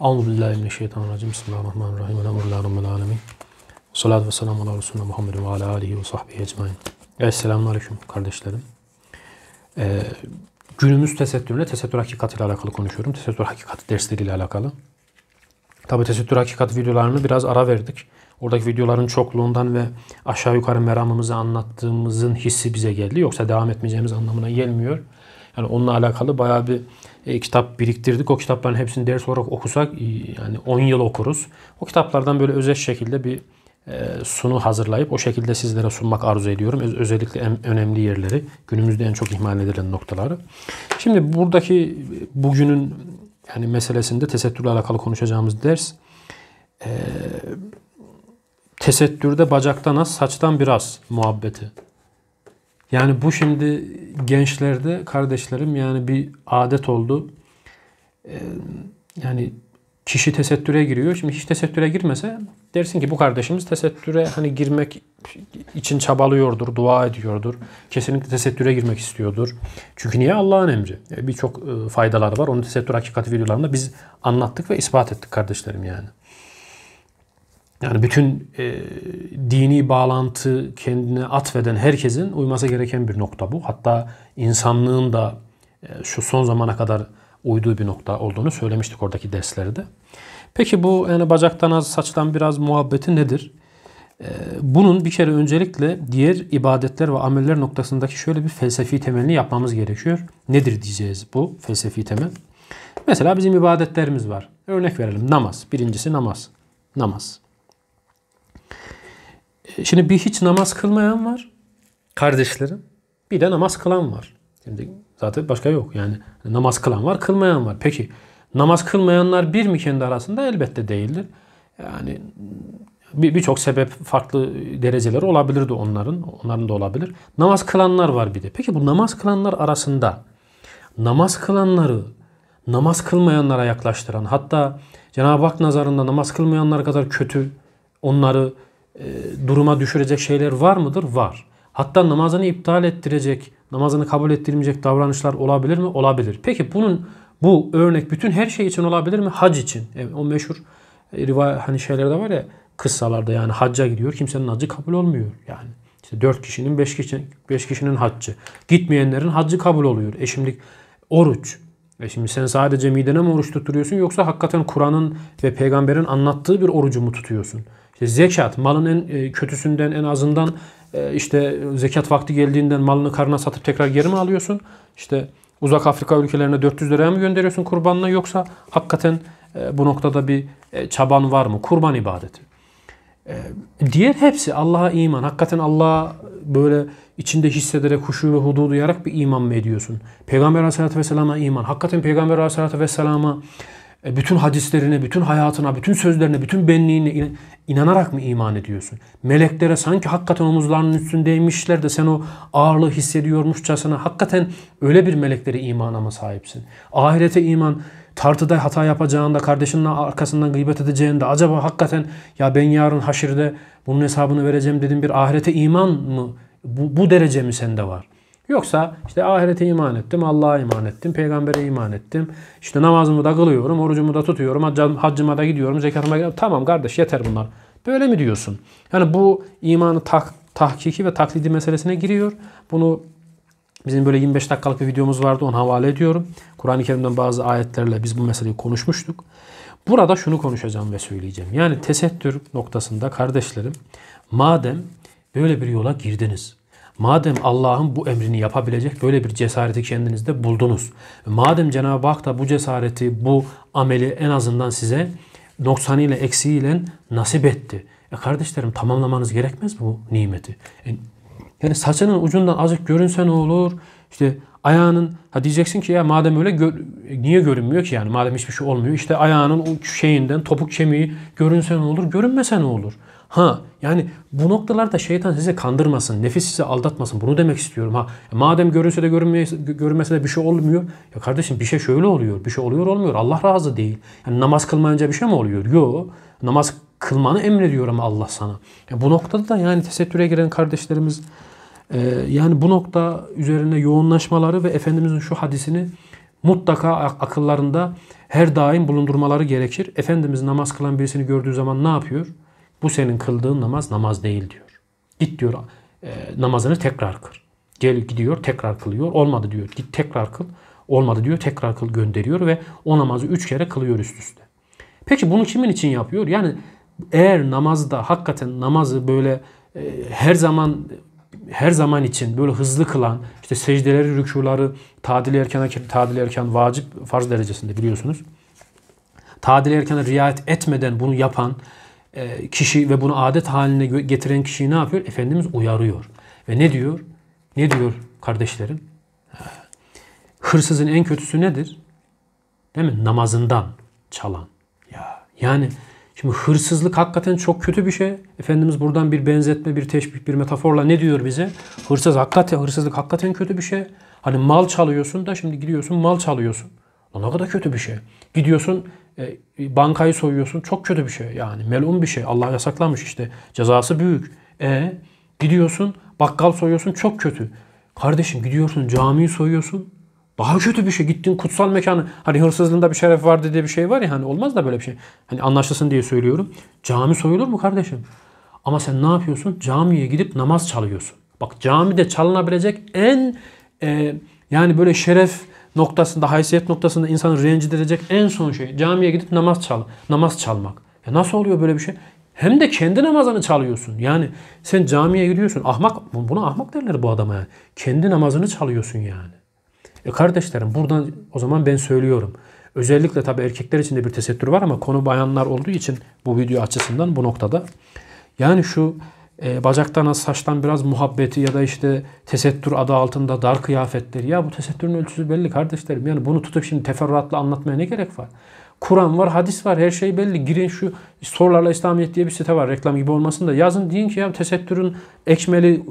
Allahu Euzubillahimineşşeytanirracim. Bismillahirrahmanirrahim. Elhamdülillahi Rabbil alemin. Salat ve selamu ala Resulüne Muhammed ve ala alihi ve sahbihi ecmain. Evet, aleyküm kardeşlerim. Ee, günümüz tesettürüne tesettür hakikatiyle alakalı konuşuyorum. Tesettür hakikati ile alakalı. Tabi tesettür hakikat videolarını biraz ara verdik. Oradaki videoların çokluğundan ve aşağı yukarı meramımızı anlattığımızın hissi bize geldi. Yoksa devam etmeyeceğimiz anlamına gelmiyor. Yani onunla alakalı bayağı bir e, kitap biriktirdik. O kitapların hepsini ders olarak okusak e, yani 10 yıl okuruz. O kitaplardan böyle özel şekilde bir e, sunu hazırlayıp o şekilde sizlere sunmak arzu ediyorum. Öz, özellikle en önemli yerleri, günümüzde en çok ihmal edilen noktaları. Şimdi buradaki e, bugünün yani meselesinde tesettürle alakalı konuşacağımız ders e, tesettürde bacaktan az, saçtan biraz muhabbeti. Yani bu şimdi gençlerde kardeşlerim yani bir adet oldu. Ee, yani kişi tesettüre giriyor. Şimdi hiç tesettüre girmese dersin ki bu kardeşimiz tesettüre hani girmek için çabalıyordur, dua ediyordur. Kesinlikle tesettüre girmek istiyordur. Çünkü niye? Allah'ın emri. E, birçok e, faydaları var. Onu tesettür hakikati videolarında biz anlattık ve ispat ettik kardeşlerim yani. Yani bütün e, dini bağlantı kendine atfeden herkesin uyması gereken bir nokta bu. Hatta insanlığın da e, şu son zamana kadar uyduğu bir nokta olduğunu söylemiştik oradaki derslerde. Peki bu yani bacaktan az saçtan biraz muhabbeti nedir? E, bunun bir kere öncelikle diğer ibadetler ve ameller noktasındaki şöyle bir felsefi temelini yapmamız gerekiyor. Nedir diyeceğiz bu felsefi temel? Mesela bizim ibadetlerimiz var. Örnek verelim namaz. Birincisi namaz. Namaz. Şimdi bir hiç namaz kılmayan var kardeşlerim. Bir de namaz kılan var. Şimdi zaten başka yok yani. Namaz kılan var, kılmayan var. Peki namaz kılmayanlar bir mi kendi arasında? Elbette değildir. Yani birçok bir sebep farklı dereceleri olabilirdi onların. Onların da olabilir. Namaz kılanlar var bir de. Peki bu namaz kılanlar arasında namaz kılanları namaz kılmayanlara yaklaştıran hatta Cenab-ı Hak nazarında namaz kılmayanlar kadar kötü onları e, duruma düşürecek şeyler var mıdır? Var. Hatta namazını iptal ettirecek, namazını kabul ettirmeyecek davranışlar olabilir mi? Olabilir. Peki bunun bu örnek bütün her şey için olabilir mi? Hac için. Evet, o meşhur e, rivay hani şeylerde var ya kıssalarda yani hacca gidiyor kimsenin hacı kabul olmuyor yani. İşte 4 kişinin 5 kişinin 5 kişinin haccı. Gitmeyenlerin hacı kabul oluyor. E şimdi oruç. E şimdi sen sadece midene mi oruç tutturuyorsun yoksa hakikaten Kur'an'ın ve peygamberin anlattığı bir orucu mu tutuyorsun? İşte zekat, malın en e, kötüsünden en azından e, işte zekat vakti geldiğinden malını karına satıp tekrar geri mi alıyorsun? İşte uzak Afrika ülkelerine 400 liraya mı gönderiyorsun kurbanına yoksa hakikaten e, bu noktada bir çaban var mı? Kurban ibadeti. Diğer hepsi Allah'a iman. Hakikaten Allah'a böyle içinde hissederek huşu ve hudu duyarak bir iman mı ediyorsun? Peygamber aleyhissalatü vesselama iman. Hakikaten Peygamber aleyhissalatü vesselama e, bütün hadislerine, bütün hayatına, bütün sözlerine, bütün benliğine inanarak mı iman ediyorsun? Meleklere sanki hakikaten omuzlarının üstündeymişler de sen o ağırlığı hissediyormuşçasına hakikaten öyle bir meleklere imana mı sahipsin? Ahirete iman tartıda hata yapacağında, kardeşinin arkasından gıybet edeceğinde acaba hakikaten ya ben yarın haşirde bunun hesabını vereceğim dedim bir ahirete iman mı? Bu, bu derece mi sende var?'' Yoksa işte ahirete iman ettim, Allah'a iman ettim, peygambere iman ettim. İşte namazımı da kılıyorum, orucumu da tutuyorum, haccıma da gidiyorum, zekatıma gidiyorum. Tamam kardeş yeter bunlar. Böyle mi diyorsun? Yani bu imanı tak, tahkiki ve taklidi meselesine giriyor. Bunu bizim böyle 25 dakikalık bir videomuz vardı onu havale ediyorum. Kur'an-ı Kerim'den bazı ayetlerle biz bu meseleyi konuşmuştuk. Burada şunu konuşacağım ve söyleyeceğim. Yani tesettür noktasında kardeşlerim madem böyle bir yola girdiniz Madem Allah'ın bu emrini yapabilecek böyle bir cesareti kendinizde buldunuz. Madem Cenab-ı Hak da bu cesareti, bu ameli en azından size noksanıyla, eksiğiyle nasip etti. E kardeşlerim tamamlamanız gerekmez mi bu nimeti? E, yani saçının ucundan azıcık görünse ne olur? İşte ayağının, ha diyeceksin ki ya madem öyle gör, niye görünmüyor ki yani? Madem hiçbir şey olmuyor. İşte ayağının şeyinden, topuk kemiği görünse ne olur, görünmese ne olur? Ha yani bu noktalarda şeytan sizi kandırmasın, nefis sizi aldatmasın. Bunu demek istiyorum ha. E, madem görünse de görünmese de bir şey olmuyor. Ya kardeşim bir şey şöyle oluyor, bir şey oluyor olmuyor. Allah razı değil. Yani namaz kılmayınca bir şey mi oluyor? Yok. Namaz kılmanı emrediyor ama Allah sana. Ya e, bu noktada da yani tesettüre giren kardeşlerimiz e, yani bu nokta üzerine yoğunlaşmaları ve Efendimizin şu hadisini mutlaka akıllarında her daim bulundurmaları gerekir. Efendimiz namaz kılan birisini gördüğü zaman ne yapıyor? Bu senin kıldığın namaz namaz değil diyor. Git diyor e, namazını tekrar kır. Gel gidiyor tekrar kılıyor. Olmadı diyor git tekrar kıl. Olmadı diyor tekrar kıl gönderiyor ve o namazı üç kere kılıyor üst üste. Peki bunu kimin için yapıyor? Yani eğer namazda hakikaten namazı böyle e, her zaman her zaman için böyle hızlı kılan işte secdeleri, rükûları, tadil erken tadil erken vacip farz derecesinde biliyorsunuz. Tadil erkene riayet etmeden bunu yapan ee, kişi ve bunu adet haline getiren kişiyi ne yapıyor? Efendimiz uyarıyor. Ve ne diyor? Ne diyor kardeşlerim? Hırsızın en kötüsü nedir? Değil mi? Namazından çalan. Ya yani şimdi hırsızlık hakikaten çok kötü bir şey. Efendimiz buradan bir benzetme, bir teşbih, bir metaforla ne diyor bize? Hırsız hakikaten hırsızlık hakikaten kötü bir şey. Hani mal çalıyorsun da şimdi gidiyorsun mal çalıyorsun. Ne kadar kötü bir şey. Gidiyorsun e, bankayı soyuyorsun. Çok kötü bir şey yani. Melun bir şey. Allah yasaklamış işte. Cezası büyük. E gidiyorsun bakkal soyuyorsun. Çok kötü. Kardeşim gidiyorsun camiyi soyuyorsun. Daha kötü bir şey. Gittin kutsal mekanı. Hani hırsızlığında bir şeref vardı diye bir şey var ya. Hani olmaz da böyle bir şey. Hani anlaşılsın diye söylüyorum. Cami soyulur mu kardeşim? Ama sen ne yapıyorsun? Camiye gidip namaz çalıyorsun. Bak camide çalınabilecek en e, yani böyle şeref noktasında, haysiyet noktasında insanı rencide edecek en son şey camiye gidip namaz çal, namaz çalmak. Ya nasıl oluyor böyle bir şey? Hem de kendi namazını çalıyorsun. Yani sen camiye gidiyorsun. Ahmak, buna ahmak derler bu adama yani. Kendi namazını çalıyorsun yani. E kardeşlerim buradan o zaman ben söylüyorum. Özellikle tabii erkekler için de bir tesettür var ama konu bayanlar olduğu için bu video açısından bu noktada. Yani şu e, bacaktan az saçtan biraz muhabbeti ya da işte tesettür adı altında dar kıyafetleri. Ya bu tesettürün ölçüsü belli kardeşlerim. Yani bunu tutup şimdi teferruatla anlatmaya ne gerek var? Kur'an var, hadis var, her şey belli. Girin şu sorularla İslamiyet diye bir site var reklam gibi olmasın da yazın deyin ki ya tesettürün ekmeli,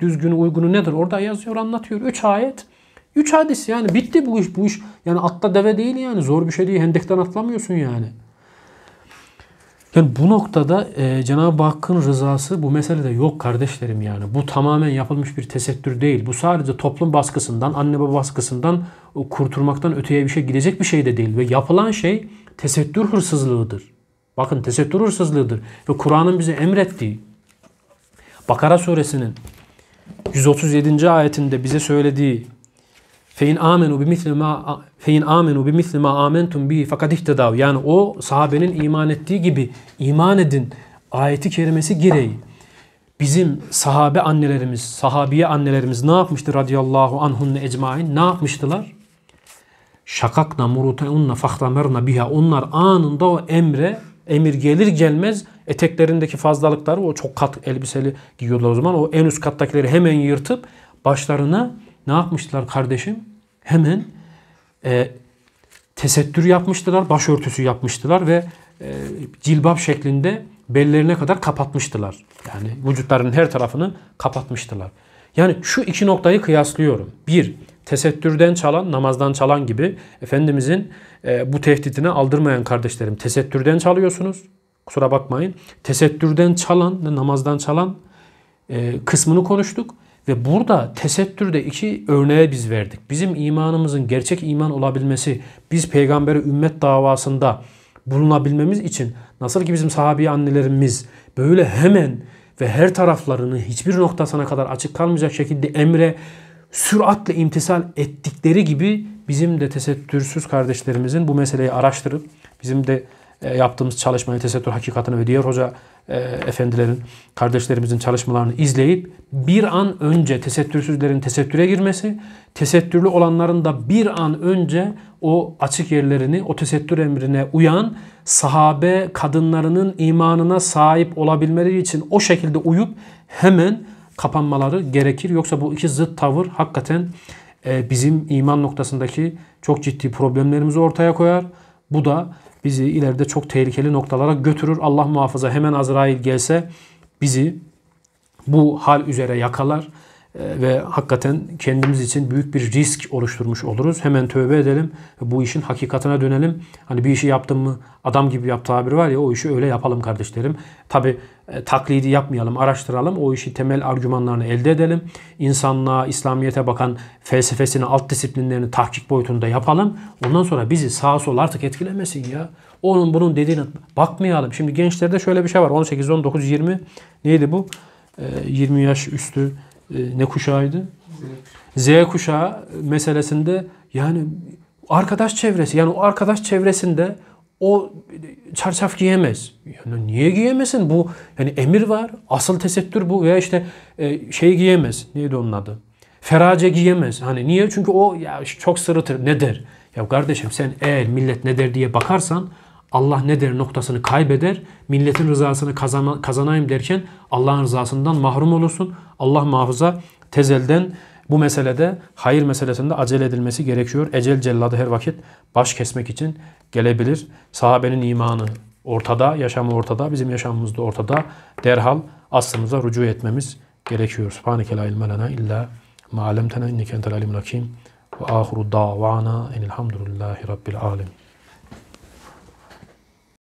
düzgünü, uygunu nedir? Orada yazıyor, anlatıyor. Üç ayet. Üç hadis yani bitti bu iş bu iş. Yani atla deve değil yani zor bir şey değil. Hendekten atlamıyorsun yani. Yani bu noktada e, Cenab-ı Hakk'ın rızası bu meselede yok kardeşlerim yani. Bu tamamen yapılmış bir tesettür değil. Bu sadece toplum baskısından, anne baba baskısından e, kurtulmaktan öteye bir şey gidecek bir şey de değil. Ve yapılan şey tesettür hırsızlığıdır. Bakın tesettür hırsızlığıdır. Ve Kur'an'ın bize emrettiği Bakara suresinin 137. ayetinde bize söylediği Fein amenu bi misli ma fein amenu bi misli ma amentum bi fakat ihtidav. Yani o sahabenin iman ettiği gibi iman edin ayeti kerimesi gereği bizim sahabe annelerimiz, sahabiye annelerimiz ne yapmıştı radıyallahu anhunne ecmain? Ne yapmıştılar? Şakakna muruteunna fahtamerna biha. Onlar anında o emre, emir gelir gelmez eteklerindeki fazlalıkları o çok kat elbiseli giyiyorlar o zaman. O en üst kattakileri hemen yırtıp başlarına ne yapmışlar kardeşim? hemen e, tesettür yapmıştılar, başörtüsü yapmıştılar ve e, cilbab şeklinde bellerine kadar kapatmıştılar. Yani vücutlarının her tarafını kapatmıştılar. Yani şu iki noktayı kıyaslıyorum. Bir, tesettürden çalan, namazdan çalan gibi Efendimizin e, bu tehditine aldırmayan kardeşlerim tesettürden çalıyorsunuz. Kusura bakmayın. Tesettürden çalan, namazdan çalan e, kısmını konuştuk. Ve burada tesettürde iki örneğe biz verdik. Bizim imanımızın gerçek iman olabilmesi, biz peygamberi ümmet davasında bulunabilmemiz için nasıl ki bizim sahabi annelerimiz böyle hemen ve her taraflarını hiçbir noktasına kadar açık kalmayacak şekilde emre süratle imtisal ettikleri gibi bizim de tesettürsüz kardeşlerimizin bu meseleyi araştırıp bizim de e, yaptığımız çalışmayı tesettür hakikatini ve diğer hoca e, efendilerin, kardeşlerimizin çalışmalarını izleyip bir an önce tesettürsüzlerin tesettüre girmesi, tesettürlü olanların da bir an önce o açık yerlerini, o tesettür emrine uyan sahabe kadınlarının imanına sahip olabilmeleri için o şekilde uyup hemen kapanmaları gerekir. Yoksa bu iki zıt tavır hakikaten e, bizim iman noktasındaki çok ciddi problemlerimizi ortaya koyar. Bu da bizi ileride çok tehlikeli noktalara götürür. Allah muhafaza hemen Azrail gelse bizi bu hal üzere yakalar ee, ve hakikaten kendimiz için büyük bir risk oluşturmuş oluruz. Hemen tövbe edelim ve bu işin hakikatine dönelim. Hani bir işi yaptım mı adam gibi yap tabiri var ya o işi öyle yapalım kardeşlerim. Tabi e, taklidi yapmayalım, araştıralım. O işi temel argümanlarını elde edelim. İnsanlığa, İslamiyet'e bakan felsefesini, alt disiplinlerini tahkik boyutunda yapalım. Ondan sonra bizi sağa sola artık etkilemesin ya. Onun bunun dediğine bakmayalım. Şimdi gençlerde şöyle bir şey var. 18, 19, 20 neydi bu? E, ee, 20 yaş üstü ee, ne kuşağıydı? Z. Z kuşağı meselesinde yani arkadaş çevresi yani o arkadaş çevresinde o çarşaf giyemez. Yani niye giyemesin? Bu yani emir var. Asıl tesettür bu veya işte e, şey giyemez. Neydi onun adı? Ferace giyemez. Hani niye? Çünkü o ya çok sırıtır. Ne der? Ya kardeşim sen eğer millet ne der diye bakarsan Allah ne der noktasını kaybeder. Milletin rızasını kazanayım derken Allah'ın rızasından mahrum olursun. Allah muhafaza tezelden bu meselede hayır meselesinde acele edilmesi gerekiyor. Ecel celladı her vakit baş kesmek için gelebilir. Sahabenin imanı ortada, yaşamı ortada, bizim yaşamımız da ortada. Derhal aslımıza rücu etmemiz gerekiyor. Subhaneke la ilme lena illa ma alemtena inneke entel alimul hakim. Ve ahiru davana enilhamdülillahi rabbil alemin.